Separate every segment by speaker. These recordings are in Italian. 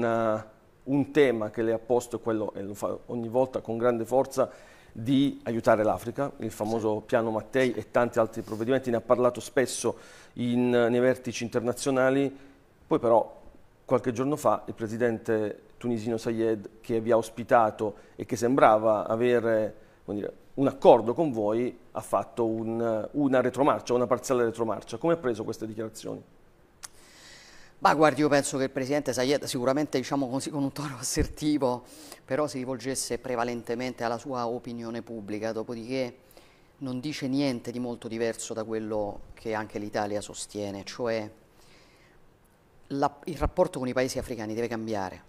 Speaker 1: un, eh, un tema che le ha posto, quello, e lo fa ogni volta con grande forza, di aiutare l'Africa, il famoso piano Mattei e tanti altri provvedimenti, ne ha parlato spesso in, nei vertici internazionali, poi però qualche giorno fa il presidente tunisino Sayed che vi ha ospitato e che sembrava avere dire, un accordo con voi ha fatto un, una retromarcia, una parziale retromarcia. Come ha preso queste dichiarazioni? Ma guardi, io penso che il Presidente Sayed sicuramente
Speaker 2: diciamo così, con un tono assertivo, però si rivolgesse prevalentemente alla sua opinione pubblica, dopodiché non dice niente di molto diverso da quello che anche l'Italia sostiene, cioè la, il rapporto con i paesi africani deve cambiare,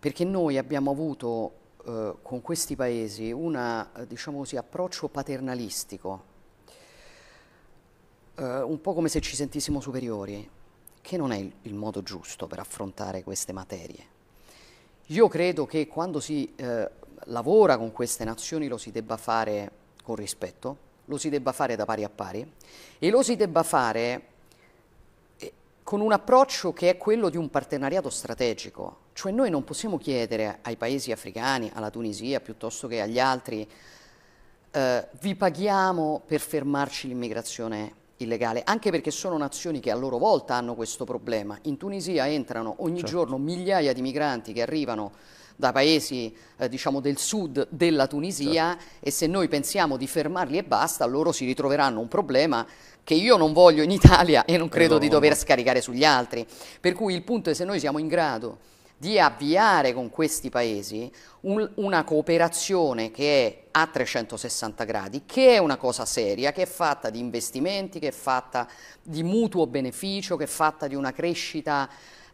Speaker 2: perché noi abbiamo avuto eh, con questi paesi un diciamo approccio paternalistico, eh, un po' come se ci sentissimo superiori, che non è il, il modo giusto per affrontare queste materie. Io credo che quando si eh, lavora con queste nazioni lo si debba fare con rispetto, lo si debba fare da pari a pari e lo si debba fare eh, con un approccio che è quello di un partenariato strategico, cioè noi non possiamo chiedere ai paesi africani, alla Tunisia piuttosto che agli altri, eh, vi paghiamo per fermarci l'immigrazione illegale, anche perché sono nazioni che a loro volta hanno questo problema. In Tunisia entrano ogni certo. giorno migliaia di migranti che arrivano da paesi eh, diciamo del sud della Tunisia certo. e se noi pensiamo di fermarli e basta, loro si ritroveranno un problema che io non voglio in Italia e non credo di dover scaricare sugli altri. Per cui il punto è se noi siamo in grado di avviare con questi paesi un, una cooperazione che è a 360 gradi, che è una cosa seria, che è fatta di investimenti, che è fatta di mutuo beneficio, che è fatta di una crescita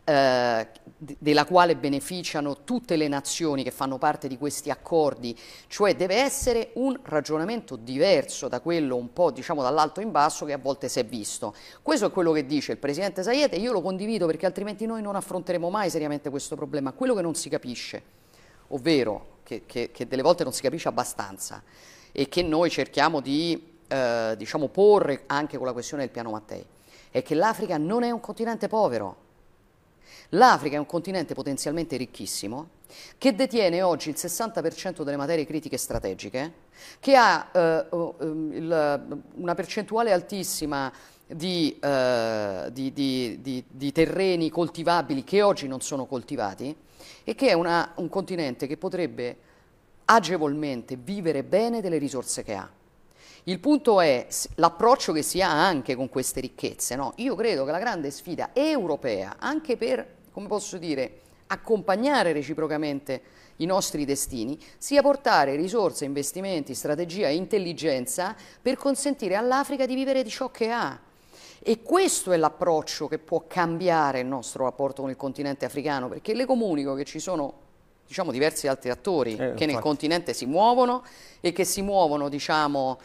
Speaker 2: eh, della quale beneficiano tutte le nazioni che fanno parte di questi accordi, cioè deve essere un ragionamento diverso da quello un po' diciamo dall'alto in basso che a volte si è visto. Questo è quello che dice il Presidente Saiete, io lo condivido perché altrimenti noi non affronteremo mai seriamente questo problema, quello che non si capisce, ovvero che, che, che delle volte non si capisce abbastanza e che noi cerchiamo di eh, diciamo, porre anche con la questione del piano Mattei, è che l'Africa non è un continente povero, L'Africa è un continente potenzialmente ricchissimo, che detiene oggi il 60% delle materie critiche strategiche, che ha eh, ehm, il, una percentuale altissima di, eh, di, di, di, terreni coltivabili che oggi non sono coltivati e che è una, un continente che potrebbe agevolmente vivere bene delle risorse che ha. Il punto è l'approccio che si ha anche con queste ricchezze. No? Io credo che la grande sfida europea, anche per, come posso dire, accompagnare reciprocamente i nostri destini, sia portare risorse, investimenti, strategia e intelligenza per consentire all'Africa di vivere di ciò che ha. E questo è l'approccio che può cambiare il nostro rapporto con il continente africano, perché le comunico che ci sono diciamo, diversi altri attori eh, che infatti. nel continente si muovono e che si muovono diciamo,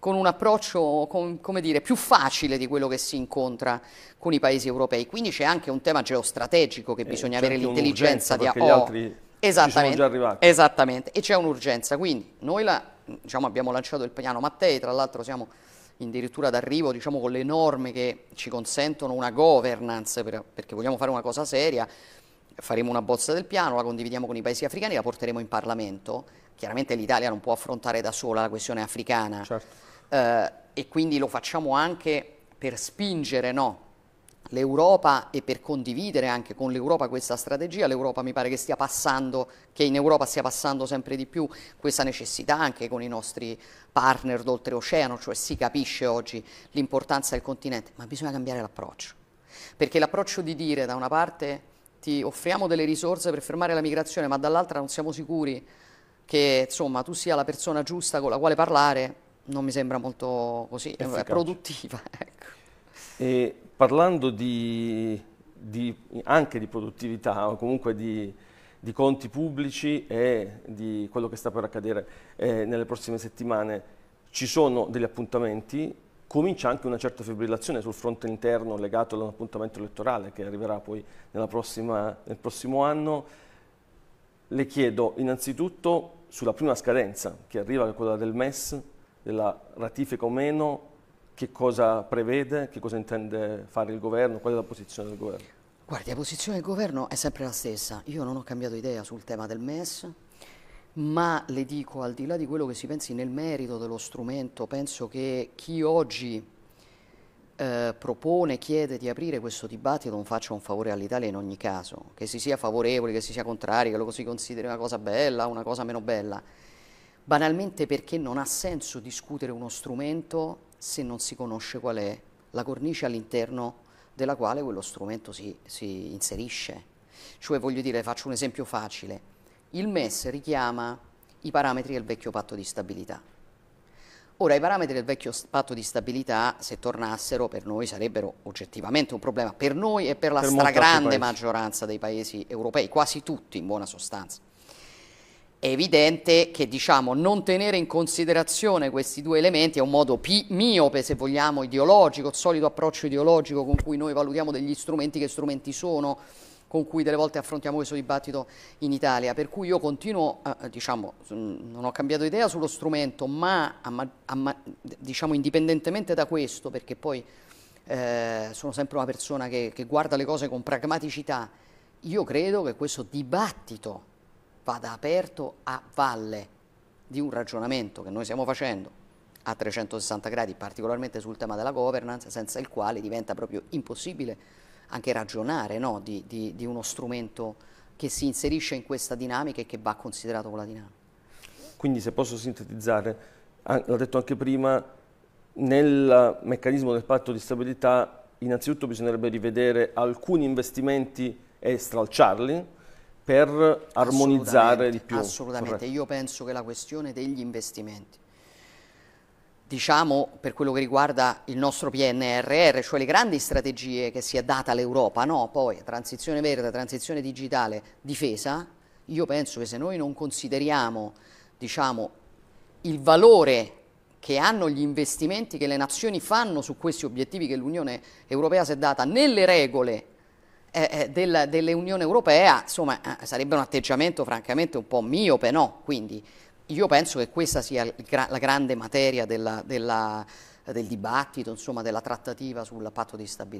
Speaker 2: con un approccio con, dire, più facile di quello che si incontra con i paesi europei. Quindi c'è anche un tema geostrategico che eh, bisogna avere l'intelligenza di... Oh, altri esattamente, già arrivati. Esattamente, e c'è un'urgenza. Quindi noi la, diciamo, abbiamo lanciato il piano Mattei, tra l'altro siamo addirittura d'arrivo diciamo, con le norme che ci consentono una governance, per, perché vogliamo fare una cosa seria, faremo una bozza del piano, la condividiamo con i paesi africani, la porteremo in Parlamento. Chiaramente l'Italia non può affrontare da sola la questione africana certo. eh, e quindi lo facciamo anche per spingere no, l'Europa e per condividere anche con l'Europa questa strategia, l'Europa mi pare che stia passando, che in Europa stia passando sempre di più questa necessità anche con i nostri partner d'oltreoceano, cioè si capisce oggi l'importanza del continente, ma bisogna cambiare l'approccio, perché l'approccio di dire da una parte ti offriamo delle risorse per fermare la migrazione, ma dall'altra non siamo sicuri che insomma, tu sia la persona giusta con la quale parlare, non mi sembra molto così, produttiva.
Speaker 1: Ecco. parlando di, di, anche di produttività o comunque di, di, conti pubblici e di quello che sta per accadere eh, nelle prossime settimane, ci sono degli appuntamenti comincia anche una certa fibrillazione sul fronte interno legato all'appuntamento elettorale che arriverà poi prossima, nel prossimo anno. Le chiedo innanzitutto sulla prima scadenza che arriva, che è quella del MES, della ratifica o meno, che cosa prevede, che cosa intende fare il governo, qual è la posizione del governo?
Speaker 2: Guardi, la posizione del governo è sempre la stessa. Io non ho cambiato idea sul tema del MES, ma le dico al di là di quello che si pensi nel merito dello strumento, penso che chi oggi eh, propone, chiede di aprire questo dibattito non faccia un favore all'Italia in ogni caso, che si sia favorevole, che si sia contrario, che lo si consideri una cosa bella, una cosa meno bella, banalmente perché non ha senso discutere uno strumento se non si conosce qual è la cornice all'interno della quale quello strumento si, si inserisce. Cioè voglio dire, faccio un esempio facile, il MES richiama i parametri del vecchio patto di stabilità. Ora, i parametri del vecchio patto di stabilità, se tornassero, per noi sarebbero oggettivamente un problema, per noi e per la per stragrande maggioranza dei paesi europei, quasi tutti in buona sostanza. È evidente che diciamo, non tenere in considerazione questi due elementi è un modo miope, se vogliamo, ideologico, il solito approccio ideologico con cui noi valutiamo degli strumenti che strumenti sono, con cui delle volte affrontiamo questo dibattito in Italia, per cui io continuo, eh, diciamo, non ho cambiato idea sullo strumento, ma, ma diciamo, indipendentemente da questo, perché poi eh, sono sempre una persona che, che guarda le cose con pragmaticità, io credo che questo dibattito vada aperto a valle di un ragionamento che noi stiamo facendo a 360 gradi, particolarmente sul tema della governance, senza il quale diventa proprio impossibile anche ragionare no? di, di, di, uno strumento che si inserisce in questa dinamica e che va considerato con la dinamica.
Speaker 1: Quindi se posso sintetizzare, l'ho detto anche prima, nel meccanismo del patto di stabilità innanzitutto bisognerebbe rivedere alcuni investimenti e stralciarli, per armonizzare di più. Assolutamente, Corretto.
Speaker 2: io penso che la questione degli investimenti diciamo per quello che riguarda il nostro PNRR, cioè le grandi strategie che si è data l'Europa, no? Poi transizione verde, transizione digitale, difesa, io penso che se noi non consideriamo, diciamo, il valore che hanno gli investimenti che le nazioni fanno su questi obiettivi che l'Unione Europea si è data nelle regole eh, eh del, dell'Unione Europea, insomma, eh, sarebbe un atteggiamento francamente un po' miope, no? Quindi io penso che questa sia gra la grande materia della, della, del dibattito, insomma, della trattativa sul patto di stabilità.